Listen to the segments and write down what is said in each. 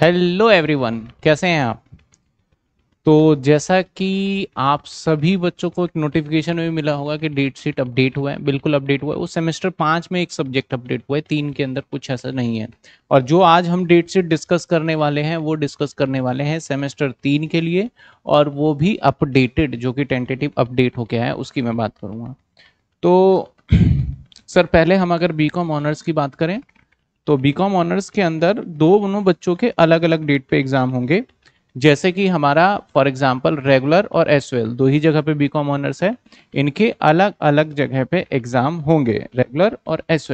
hello everyone कैसे हैं आप तो जैसा कि आप सभी बच्चों को एक नोटिफिकेशन में मिला होगा कि डेट शीट अपडेट हुआ है बिल्कुल अपडेट हुआ है उस सेमेस्टर पाँच में एक सब्जेक्ट अपडेट हुआ है तीन के अंदर कुछ ऐसा नहीं है और जो आज हम डेट शीट डिस्कस करने वाले हैं वो डिस्कस करने वाले हैं सेमेस्टर तीन के लिए और वो भी अपडेटेड जो कि टेंटेटिव अपडेट हो गया है उसकी मैं बात करूँगा तो सर पहले हम अगर बी कॉम ऑनर्स की बात करें तो बीकॉम ऑनर्स के अंदर दो दोनों बच्चों के अलग अलग डेट पे एग्जाम होंगे जैसे कि हमारा फॉर एग्जांपल रेगुलर और एस दो ही जगह पे बीकॉम ऑनर्स है इनके अलग अलग जगह पे एग्जाम होंगे रेगुलर और एस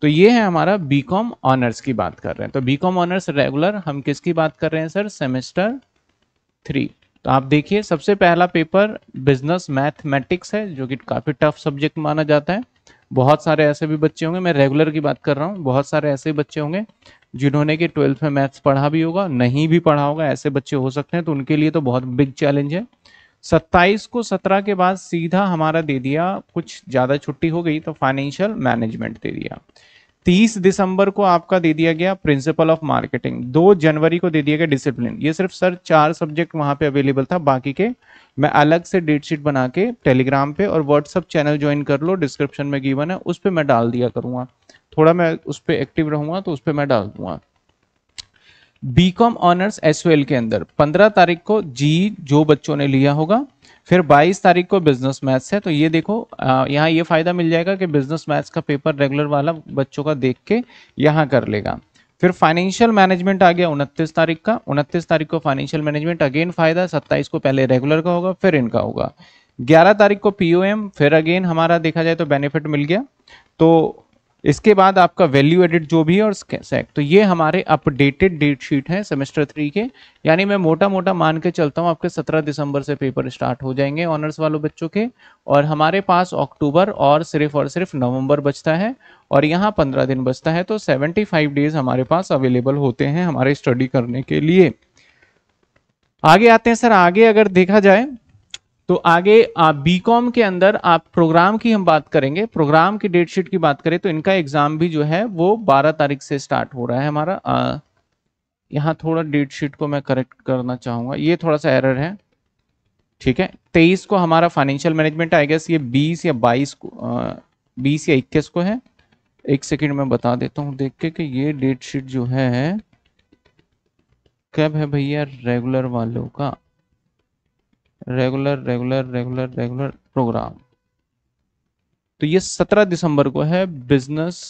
तो ये है हमारा बीकॉम ऑनर्स की बात कर रहे हैं तो बीकॉम ऑनर्स रेगुलर हम किसकी बात कर रहे हैं सर सेमेस्टर थ्री तो आप देखिए सबसे पहला पेपर बिजनेस मैथमेटिक्स है जो कि काफ़ी टफ सब्जेक्ट माना जाता है बहुत सारे ऐसे भी बच्चे होंगे मैं रेगुलर की बात कर रहा हूँ बहुत सारे ऐसे बच्चे होंगे जिन्होंने कि ट्वेल्थ में मैथ्स पढ़ा भी होगा नहीं भी पढ़ा होगा ऐसे बच्चे हो सकते हैं तो उनके लिए तो बहुत बिग चैलेंज है सत्ताईस को सत्रह के बाद सीधा हमारा दे दिया कुछ ज़्यादा छुट्टी हो गई तो फाइनेंशियल मैनेजमेंट दे दिया तीस दिसंबर को आपका दे दिया गया प्रिंसिपल ऑफ मार्केटिंग दो जनवरी को दे दिया गया डिसिप्लिन ये सिर्फ सर चार सब्जेक्ट वहाँ पे अवेलेबल था बाकी के मैं अलग से डेट शीट बना के टेलीग्राम पे और व्हाट्सअप चैनल ज्वाइन कर लो डिस्क्रिप्शन में गिवन है उस पर मैं डाल दिया करूँगा थोड़ा मैं उस पर एक्टिव रहूँगा तो उस पर मैं डाल दूंगा बीकॉम ऑनर्स एसयूएल के अंदर 15 तारीख को जी जो बच्चों ने लिया होगा फिर 22 तारीख को बिजनेस मैथ्स है तो ये देखो यहाँ ये फायदा मिल जाएगा कि बिजनेस मैथ्स का पेपर रेगुलर वाला बच्चों का देख के यहाँ कर लेगा फिर फाइनेंशियल मैनेजमेंट आ गया उनतीस तारीख का उनतीस तारीख को फाइनेंशियल मैनेजमेंट अगेन फायदा 27 को पहले रेगुलर का होगा फिर इनका होगा ग्यारह तारीख को पीओएम फिर अगेन हमारा देखा जाए तो बेनिफिट मिल गया तो इसके बाद आपका वैल्यू एडिट जो भी है और सेक तो ये हमारे अपडेटेड डेट शीट है सेमेस्टर थ्री के यानी मैं मोटा मोटा मान के चलता हूँ आपके सत्रह दिसंबर से पेपर स्टार्ट हो जाएंगे ऑनर्स वालों बच्चों के और हमारे पास अक्टूबर और सिर्फ और सिर्फ नवंबर बचता है और यहाँ पंद्रह दिन बचता है तो सेवेंटी फाइव डेज हमारे पास अवेलेबल होते हैं हमारे स्टडी करने के लिए आगे आते हैं सर आगे अगर देखा जाए तो आगे आप बी कॉम के अंदर आप प्रोग्राम की हम बात करेंगे प्रोग्राम की डेट शीट की बात करें तो इनका एग्जाम भी जो है वो 12 तारीख से स्टार्ट हो रहा है हमारा आ, यहाँ थोड़ा डेट शीट को मैं करेक्ट करना चाहूंगा ये थोड़ा सा एरर है ठीक है तेईस को हमारा फाइनेंशियल मैनेजमेंट आई गेस ये बीस या बाईस को बीस या इक्कीस को है एक सेकेंड में बता देता हूँ देख के कि ये डेट शीट जो है कब है भैया रेगुलर वालों का regular regular regular regular programme तो ये 17 दिसंबर को है बिजनेस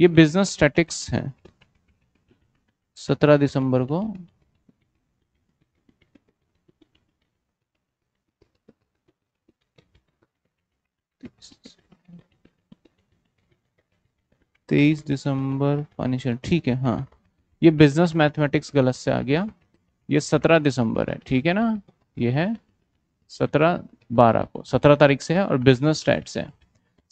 ये बिजनेस स्टैटिक्स है 17 दिसंबर को तेईस दिसंबर फाइनेंशियल ठीक है हाँ ये बिजनेस मैथमेटिक्स गलत से आ गया ये सत्रह दिसंबर है ठीक है ना ये है सत्रह बारह को सत्रह तारीख से है और बिजनेस स्टैट से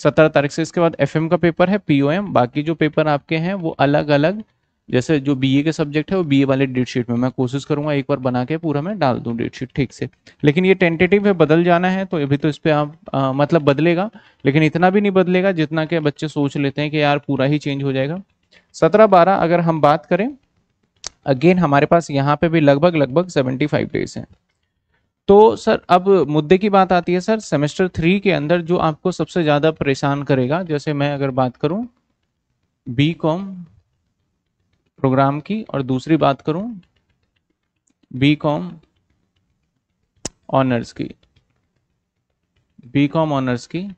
सत्रह तारीख से इसके बाद एफ का पेपर है पी बाकी जो पेपर आपके हैं वो अलग अलग जैसे जो बीए के सब्जेक्ट है वो बीए वाले डेट शीट में मैं कोशिश करूंगा एक बार बना के पूरा मैं डाल दूं डेट शीट ठीक से लेकिन ये टेंटेटिव है बदल जाना है तो अभी तो इस पर आप आ, मतलब बदलेगा लेकिन इतना भी नहीं बदलेगा जितना के बच्चे सोच लेते हैं कि यार पूरा ही चेंज हो जाएगा सत्रह बारह अगर हम बात करें अगेन हमारे पास यहाँ पे भी लगभग लगभग 75 डेज हैं तो सर अब मुद्दे की बात आती है सर सेमेस्टर थ्री के अंदर जो आपको सबसे ज़्यादा परेशान करेगा जैसे मैं अगर बात करूँ बी कॉम प्रोग्राम की और दूसरी बात करूँ बी कॉम ऑनर्स की बी कॉम ऑनर्स की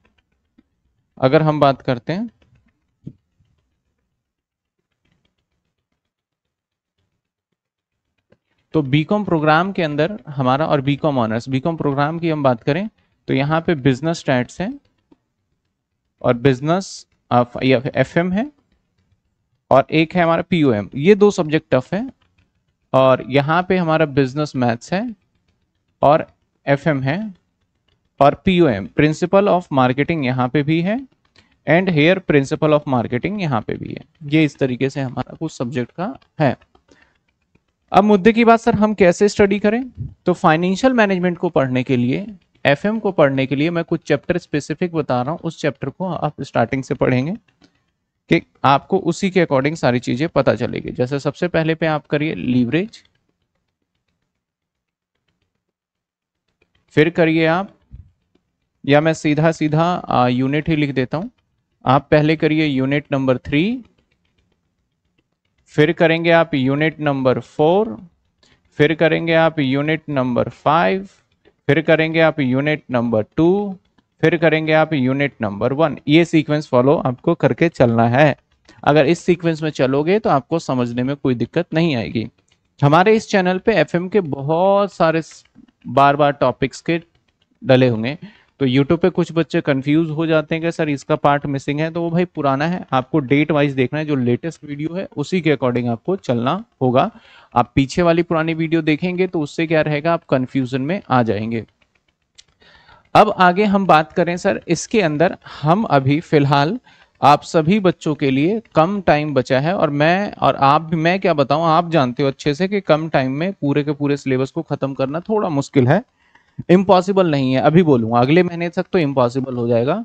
अगर हम बात करते हैं तो बीकॉम प्रोग्राम के अंदर हमारा और बीकॉम ऑनर्स बीकॉम प्रोग्राम की हम बात करें तो यहाँ पे बिजनेस स्टैट्स है और बिजनेस एफ एम है और एक है हमारा पी एम ये दो सब्जेक्ट टफ है और यहाँ पे हमारा बिजनेस मैथ्स है और एफ एम है और P M principle of marketing यहाँ पे भी है and here principle of marketing यहाँ पे भी है ये इस तरीके से हमारा कुछ सब्जेक्ट का है अब मुद्दे की बात सर हम कैसे स्टडी करें तो फाइनेंशियल मैनेजमेंट को पढ़ने के लिए एफ को पढ़ने के लिए मैं कुछ चैप्टर स्पेसिफिक बता रहा हूँ उस चैप्टर को आप स्टार्टिंग से पढ़ेंगे कि आपको उसी के अकॉर्डिंग सारी चीज़ें पता चलेगी जैसे सबसे पहले पे आप करिए लीवरेज फिर करिए आप या मैं सीधा सीधा यूनिट ही लिख देता हूं आप पहले करिए यूनिट नंबर थ्री फिर करेंगे आप यूनिट नंबर फोर फिर करेंगे आप यूनिट नंबर फाइव फिर करेंगे आप यूनिट नंबर टू फिर करेंगे आप यूनिट नंबर वन ये सीक्वेंस फॉलो आपको करके चलना है अगर इस सीक्वेंस में चलोगे तो आपको समझने में कोई दिक्कत नहीं आएगी हमारे इस चैनल पे एफएम के बहुत सारे बार बार टॉपिक्स के डले होंगे तो यूट्यूब पे कुछ बच्चे कंफ्यूज हो जाते हैं कि सर इसका पार्ट मिसिंग है तो वो भाई पुराना है आपको डेट वाइज देखना है जो लेटेस्ट वीडियो है उसी के अकॉर्डिंग आपको चलना होगा आप पीछे वाली पुरानी वीडियो देखेंगे तो उससे क्या रहेगा आप कंफ्यूजन में आ जाएंगे अब आगे हम बात करें सर इसके अंदर हम अभी फिलहाल आप सभी बच्चों के लिए कम टाइम बचा है और मैं और आप भी मैं क्या बताऊं आप जानते हो अच्छे से कि कम टाइम में पूरे के पूरे सिलेबस को खत्म करना थोड़ा मुश्किल है इम्पॉसिबल नहीं है अभी बोलूंगा अगले महीने तक तो इम्पॉसिबल हो जाएगा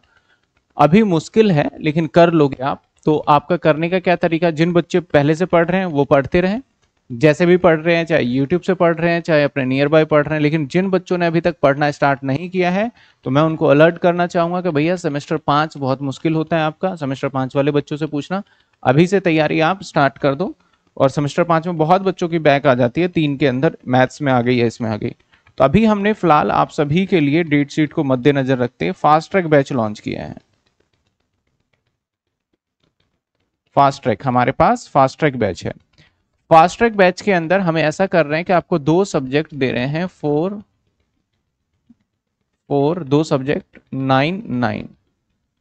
अभी मुश्किल है लेकिन कर लोगे आप तो आपका करने का क्या तरीका जिन बच्चे पहले से पढ़ रहे हैं वो पढ़ते रहें जैसे भी पढ़ रहे हैं चाहे यूट्यूब से पढ़ रहे हैं चाहे अपने नियर बाय पढ़ रहे हैं लेकिन जिन बच्चों ने अभी तक पढ़ना स्टार्ट नहीं किया है तो मैं उनको अलर्ट करना चाहूंगा कि भैया सेमेस्टर पाँच बहुत मुश्किल होता है आपका सेमेस्टर पाँच वाले बच्चों से पूछना अभी से तैयारी आप स्टार्ट कर दो और सेमेस्टर पाँच में बहुत बच्चों की बैक आ जाती है तीन के अंदर मैथ्स में आ गई है इसमें आ गई तो अभी हमने फिलहाल आप सभी के लिए डेट शीट को मद्देनजर रखते फास्ट ट्रैक बैच लॉन्च किया है फास्ट ट्रैक हमारे पास फास्ट ट्रैक बैच है फास्ट ट्रैक बैच के अंदर हमें ऐसा कर रहे हैं कि आपको दो सब्जेक्ट दे रहे हैं फोर फोर दो सब्जेक्ट नाइन नाइन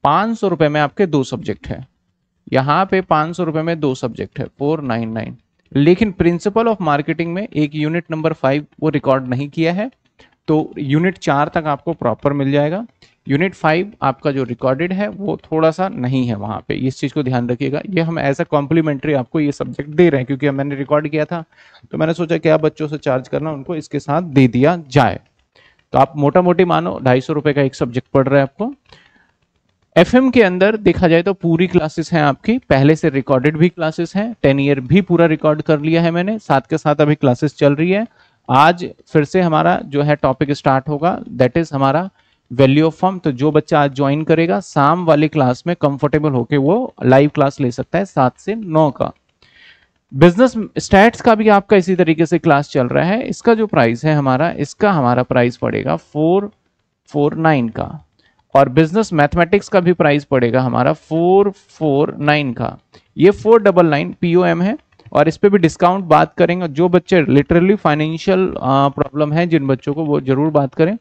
पांच सौ रुपए में आपके दो सब्जेक्ट है यहां पे पांच सौ रुपए में दो सब्जेक्ट है फोर नाइन नाइन लेकिन प्रिंसिपल ऑफ मार्केटिंग में एक यूनिट नंबर फाइव वो रिकॉर्ड नहीं किया है तो यूनिट चार तक आपको प्रॉपर मिल जाएगा यूनिट फाइव आपका जो रिकॉर्डेड है वो थोड़ा सा नहीं है वहाँ पे इस चीज़ को ध्यान रखिएगा ये हम एज अ कॉम्प्लीमेंट्री आपको ये सब्जेक्ट दे रहे हैं क्योंकि मैंने रिकॉर्ड किया था तो मैंने सोचा क्या बच्चों से चार्ज करना उनको इसके साथ दे दिया जाए तो आप मोटा मोटी मानो ढाई सौ रुपये का एक सब्जेक्ट पढ़ रहे हैं आपको एफ के अंदर देखा जाए तो पूरी क्लासेस हैं आपकी पहले से रिकॉर्डेड भी क्लासेस हैं टेन ईयर भी पूरा रिकॉर्ड कर लिया है मैंने साथ के साथ अभी क्लासेस चल रही है आज फिर से हमारा जो है टॉपिक स्टार्ट होगा दैट इज हमारा वैल्यू ऑफ फॉर्म तो जो बच्चा आज ज्वाइन करेगा शाम वाली क्लास में कंफर्टेबल होके वो लाइव क्लास ले सकता है सात से नौ का बिजनेस स्टैट्स का भी आपका इसी तरीके से क्लास चल रहा है इसका जो प्राइस है हमारा इसका हमारा प्राइस पड़ेगा फोर फोर नाइन का और बिजनेस मैथमेटिक्स का भी प्राइस पड़ेगा हमारा फोर फोर नाइन का ये फोर डबल नाइन पी है और इस पर भी डिस्काउंट बात करेंगे जो बच्चे लिटरली फाइनेंशियल प्रॉब्लम है जिन बच्चों को वो जरूर बात करें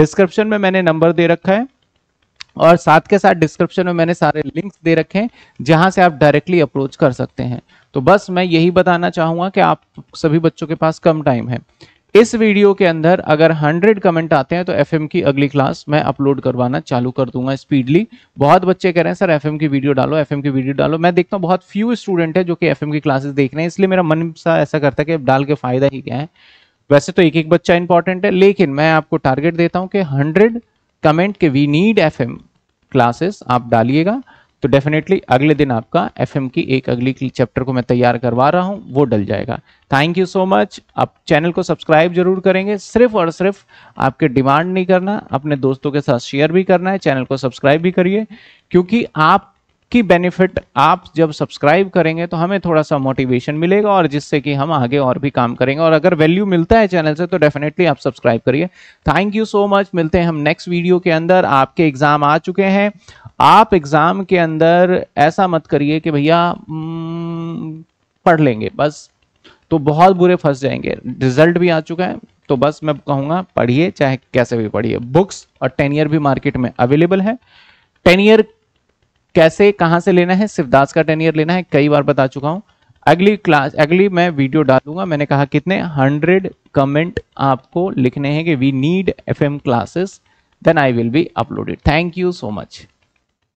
डिस्क्रिप्शन में मैंने नंबर दे रखा है और साथ के साथ डिस्क्रिप्शन में मैंने सारे लिंक्स दे रखे हैं जहां से आप डायरेक्टली अप्रोच कर सकते हैं तो बस मैं यही बताना चाहूंगा कि आप सभी बच्चों के पास कम टाइम है इस वीडियो के अंदर अगर 100 कमेंट आते हैं तो एफ की अगली क्लास मैं अपलोड करवाना चालू कर दूंगा स्पीडली बहुत बच्चे कह रहे हैं सर एफ की वीडियो डालो एफएम की वीडियो डालो मैं देखता हूं बहुत फ्यू स्टूडेंट है जो कि एफ की क्लासेस देख रहे हैं इसलिए मेरा मन सा ऐसा करता है कि डाल के फायदा ही क्या है वैसे तो एक एक बच्चा इंपॉर्टेंट है लेकिन मैं आपको टारगेट देता हूँ कि हंड्रेड कमेंट के वी नीड एफ क्लासेस आप डालिएगा तो डेफिनेटली अगले दिन आपका एफ की एक अगली चैप्टर को मैं तैयार करवा रहा हूँ वो डल जाएगा थैंक यू सो मच आप चैनल को सब्सक्राइब जरूर करेंगे सिर्फ और सिर्फ आपके डिमांड नहीं करना अपने दोस्तों के साथ शेयर भी करना है चैनल को सब्सक्राइब भी करिए क्योंकि आप उसकी बेनिफिट आप जब सब्सक्राइब करेंगे तो हमें थोड़ा सा मोटिवेशन मिलेगा और जिससे कि हम आगे और भी काम करेंगे और अगर वैल्यू मिलता है चैनल से तो डेफिनेटली आप सब्सक्राइब करिए थैंक यू सो मच मिलते हैं हम नेक्स्ट वीडियो के अंदर आपके एग्जाम आ चुके हैं आप एग्जाम के अंदर ऐसा मत करिए कि भैया हम्म, पढ़ लेंगे बस तो बहुत बुरे फंस जाएंगे रिजल्ट भी आ चुका है तो बस मैं कहूंगा पढ़िए चाहे कैसे भी पढ़िए बुक्स और टेन ईयर भी मार्केट में अवेलेबल है टेन ईयर कैसे कहाँ से लेना है शिवदास का टेन ईयर लेना है कई बार बता चुका हूं अगली क्लास अगली मैं वीडियो डालूंगा मैंने कहा कितने हंड्रेड कमेंट आपको लिखने हैं कि we need F M classes then I will be uploaded thank you so much